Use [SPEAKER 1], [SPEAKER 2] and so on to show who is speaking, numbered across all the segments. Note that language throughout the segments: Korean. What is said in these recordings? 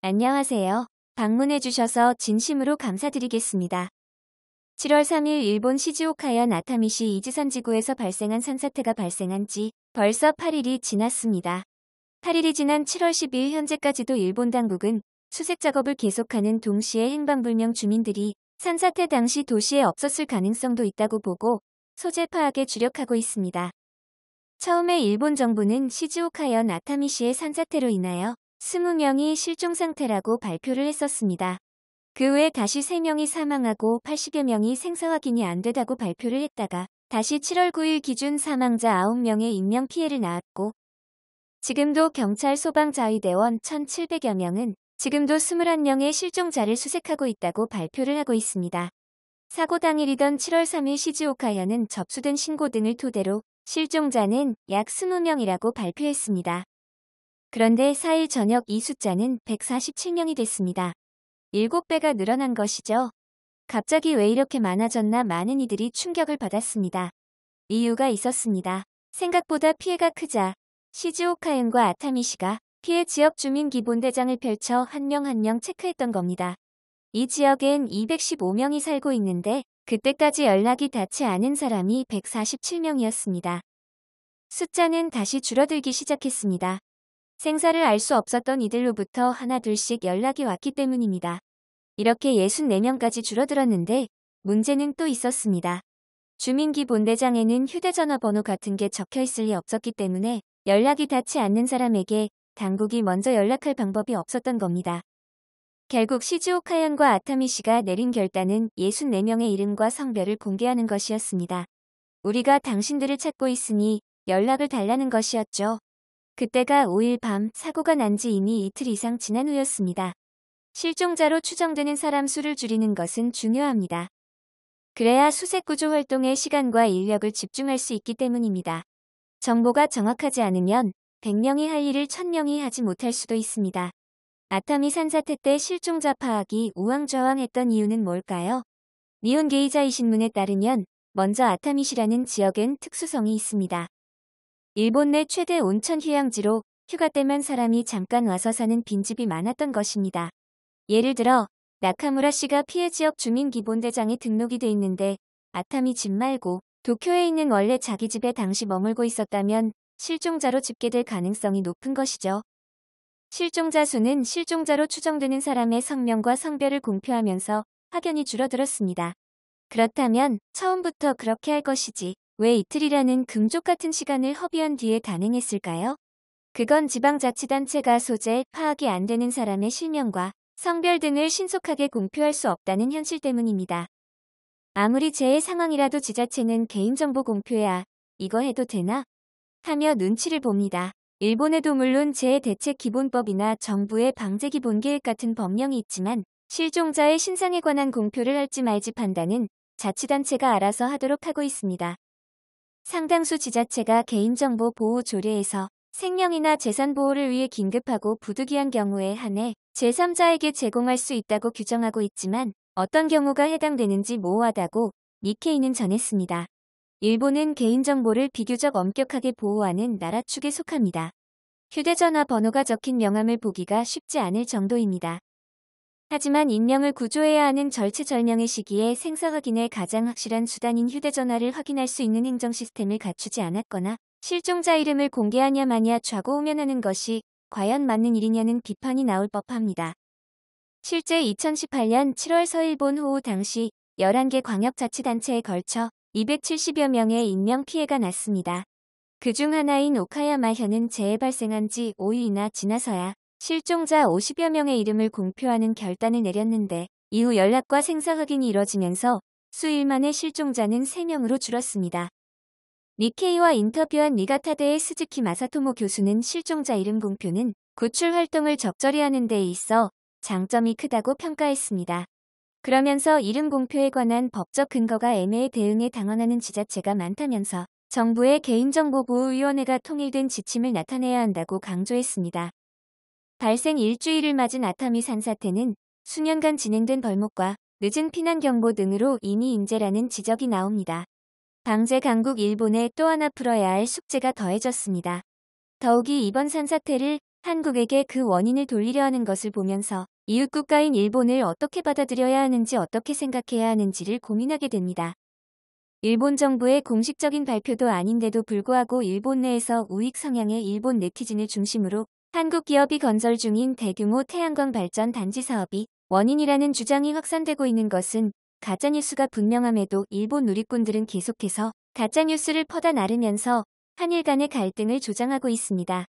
[SPEAKER 1] 안녕하세요. 방문해주셔서 진심으로 감사드리겠습니다. 7월 3일 일본 시즈오카현 나타미시 이즈산 지구에서 발생한 산사태가 발생한 지 벌써 8일이 지났습니다. 8일이 지난 7월 12일 현재까지도 일본 당국은 수색 작업을 계속하는 동시에 행방불명 주민들이 산사태 당시 도시에 없었을 가능성도 있다고 보고 소재 파악에 주력하고 있습니다. 처음에 일본 정부는 시즈오카현 아타미시의 산사태로 인하여 20명이 실종 상태라고 발표를 했었습니다. 그외 다시 3명이 사망하고 80여 명이 생사 확인이 안 되다고 발표를 했다가 다시 7월 9일 기준 사망자 9명의 인명피해를 낳았고 지금도 경찰 소방 자위대원 1,700여 명은 지금도 21명의 실종자를 수색하고 있다고 발표를 하고 있습니다. 사고 당일이던 7월 3일 시즈오카현은 접수된 신고 등을 토대로 실종자는 약 20명이라고 발표했습니다. 그런데 4일 저녁 이 숫자는 147명이 됐습니다. 7배가 늘어난 것이죠. 갑자기 왜 이렇게 많아졌나 많은 이들이 충격을 받았습니다. 이유가 있었습니다. 생각보다 피해가 크자 시즈오카현과 아타미시가 피해 지역 주민 기본대장을 펼쳐 한 명 한명 한 명 체크했던 겁니다. 이 지역엔 215명이 살고 있는데 그때까지 연락이 닿지 않은 사람이 147명이었습니다. 숫자는 다시 줄어들기 시작했습니다. 생사를 알 수 없었던 이들로부터 하나둘씩 연락이 왔기 때문입니다. 이렇게 64명까지 줄어들었는데 문제는 또 있었습니다. 주민기 본대장에는 휴대전화 번호 같은 게 적혀 있을 리 없었기 때문에 연락이 닿지 않는 사람에게 당국이 먼저 연락할 방법이 없었던 겁니다. 결국 시즈오카현과 아타미 씨가 내린 결단은 64명의 이름과 성별을 공개하는 것이었습니다. 우리가 당신들을 찾고 있으니 연락을 달라는 것이었죠. 그때가 5일 밤 사고가 난 지 이미 이틀 이상 지난 후였습니다. 실종자로 추정되는 사람 수를 줄이는 것은 중요합니다. 그래야 수색구조 활동의 시간과 인력을 집중할 수 있기 때문입니다. 정보가 정확하지 않으면 100명이 할 일을 1000명이 하지 못할 수도 있습니다. 아타미 산사태 때 실종자 파악이 우왕좌왕했던 이유는 뭘까요? 미온 게이자이 신문에 따르면 먼저 아타미시라는 지역엔 특수성이 있습니다. 일본 내 최대 온천 휴양지로 휴가 때만 사람이 잠깐 와서 사는 빈집이 많았던 것입니다. 예를 들어 나카무라 씨가 피해 지역 주민 기본대장에 등록이 돼 있는데 아타미 집 말고 도쿄에 있는 원래 자기 집에 당시 머물고 있었다면 실종자로 집계될 가능성이 높은 것이죠. 실종자 수는 실종자로 추정되는 사람의 성명과 성별을 공표하면서 확연히 줄어들었습니다. 그렇다면 처음부터 그렇게 할 것이지 왜 이틀이라는 금쪽 같은 시간을 허비한 뒤에 단행했을까요? 그건 지방자치단체가 소재, 파악이 안 되는 사람의 실명과 성별 등을 신속하게 공표할 수 없다는 현실 때문입니다. 아무리 재해 상황이라도 지자체는 개인정보 공표야 이거 해도 되나? 하며 눈치를 봅니다. 일본에도 물론 재해 대책 기본법이나 정부의 방제 기본 계획 같은 법령이 있지만 실종자의 신상에 관한 공표를 할지 말지 판단은 자치단체가 알아서 하도록 하고 있습니다. 상당수 지자체가 개인정보 보호 조례에서 생명이나 재산 보호를 위해 긴급하고 부득이한 경우에 한해 제3자에게 제공할 수 있다고 규정하고 있지만 어떤 경우가 해당되는지 모호하다고 니케이는 전했습니다. 일본은 개인정보를 비교적 엄격하게 보호하는 나라 축에 속합니다. 휴대전화 번호가 적힌 명함을 보기가 쉽지 않을 정도입니다. 하지만 인명을 구조해야 하는 절체절명의 시기에 생사 확인의 가장 확실한 수단인 휴대전화를 확인할 수 있는 행정 시스템을 갖추지 않았거나 실종자 이름을 공개하냐 마냐 좌고우면하는 것이 과연 맞는 일이냐는 비판이 나올 법합니다. 실제 2018년 7월 서일본 호우 당시 11개 광역자치단체에 걸쳐 270여 명의 인명피해가 났습니다. 그 중 하나인 오카야마현은 재해 발생한 지 5일이나 지나서야 실종자 50여 명의 이름을 공표하는 결단을 내렸는데 이후 연락과 생사 확인이 이뤄지면서 수일 만에 실종자는 3명으로 줄었습니다. 니케이와 인터뷰한 니가타대의 스즈키 마사토모 교수는 실종자 이름 공표는 구출 활동을 적절히 하는 데 있어 장점이 크다고 평가했습니다. 그러면서 이름 공표에 관한 법적 근거가 애매해 대응에 당황하는 지자체가 많다면서 정부의 개인정보보호위원회가 통일된 지침을 나타내야 한다고 강조했습니다. 발생 일주일을 맞은 아타미 산사태는 수년간 진행된 벌목과 늦은 피난 경보 등으로 이미 인재라는 지적이 나옵니다. 방제 강국 일본에 또 하나 풀어야 할 숙제가 더해졌습니다. 더욱이 이번 산사태를 한국에게 그 원인을 돌리려 하는 것을 보면서 이웃 국가인 일본을 어떻게 받아들여야 하는지 어떻게 생각해야 하는지를 고민하게 됩니다. 일본 정부의 공식적인 발표도 아닌데도 불구하고 일본 내에서 우익 성향의 일본 네티즌을 중심으로 한국 기업이 건설 중인 대규모 태양광 발전 단지 사업이 원인이라는 주장이 확산되고 있는 것은 가짜뉴스가 분명함에도 일본 누리꾼들은 계속해서 가짜뉴스를 퍼다 나르면서 한일 간의 갈등을 조장하고 있습니다.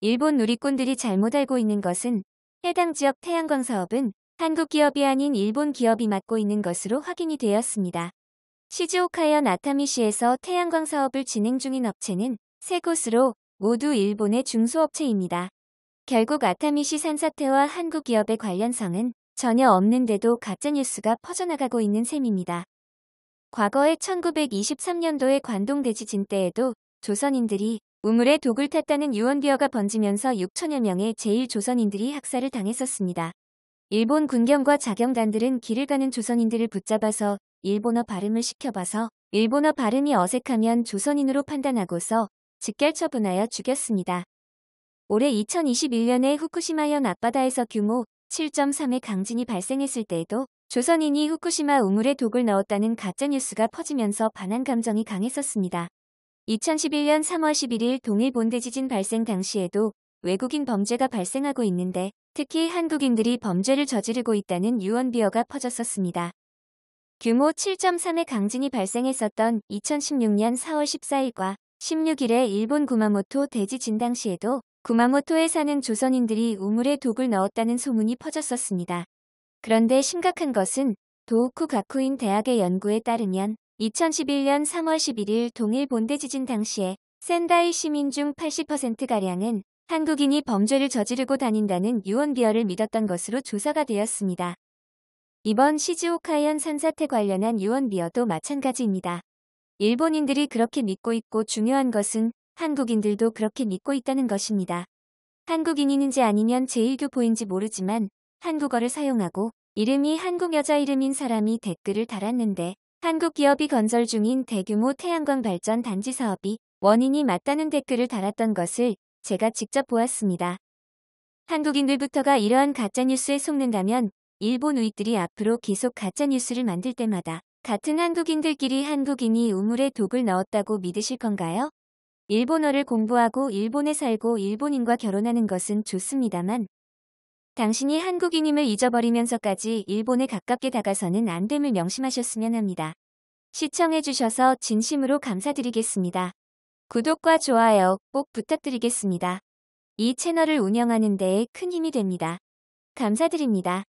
[SPEAKER 1] 일본 누리꾼들이 잘못 알고 있는 것은 해당 지역 태양광 사업은 한국 기업이 아닌 일본 기업이 맡고 있는 것으로 확인이 되었습니다. 시즈오카현 아타미시에서 태양광 사업을 진행 중인 업체는 세 곳으로 모두 일본의 중소업체입니다. 결국 아타미시 산사태와 한국 기업의 관련성은 전혀 없는데도 가짜뉴스가 퍼져나가고 있는 셈입니다. 과거의 1923년도의 관동대지진 때에도 조선인들이 우물에 독을 탔다는 유언비어가 번지면서 6천여 명의 제1조선인들이 학살을 당했었습니다. 일본 군경과 자경단들은 길을 가는 조선인들을 붙잡아서 일본어 발음을 시켜봐서 일본어 발음이 어색하면 조선인으로 판단하고서 즉결 처분하여 죽였습니다. 올해 2021년에 후쿠시마현 앞바다에서 규모 7.3의 강진이 발생했을 때에도 조선인이 후쿠시마 우물에 독을 넣었다는 가짜뉴스가 퍼지면서 반한 감정이 강했었습니다. 2011년 3월 11일 동일 본대 지진 발생 당시에도 외국인 범죄가 발생하고 있는데 특히 한국인들이 범죄를 저지르고 있다는 유언비어가 퍼졌었습니다. 규모 7.3의 강진이 발생했었던 2016년 4월 14일과 16일에 일본 구마모토 대지 진당 시에도 구마모토에 사는 조선인들이 우물에 독을 넣었다는 소문이 퍼졌었습니다. 그런데 심각한 것은 도호쿠 가쿠인 대학의 연구에 따르면 2011년 3월 11일 동일 본대 지진 당시에 센다이 시민 중 80%가량은 한국인이 범죄를 저지르고 다닌다는 유언비어를 믿었던 것으로 조사가 되었습니다. 이번 시즈오카현 산사태 관련한 유언비어도 마찬가지입니다. 일본인들이 그렇게 믿고 있고 중요한 것은 한국인들도 그렇게 믿고 있다는 것입니다. 한국인인지 아니면 제1교포인지 모르지만 한국어를 사용하고 이름이 한국 여자 이름인 사람이 댓글을 달았는데 한국 기업이 건설 중인 대규모 태양광 발전 단지 사업이 원인이 맞다는 댓글을 달았던 것을 제가 직접 보았습니다. 한국인들부터가 이러한 가짜뉴스에 속는다면 일본 우익들이 앞으로 계속 가짜뉴스를 만들 때마다 같은 한국인들끼리 한국인이 우물에 독을 넣었다고 믿으실 건가요? 일본어를 공부하고 일본에 살고 일본인과 결혼하는 것은 좋습니다만 당신이 한국인임을 잊어버리면서까지 일본에 가깝게 다가서는 안 됨을 명심하셨으면 합니다. 시청해주셔서 진심으로 감사드리겠습니다. 구독과 좋아요 꼭 부탁드리겠습니다. 이 채널을 운영하는 데에 큰 힘이 됩니다. 감사드립니다.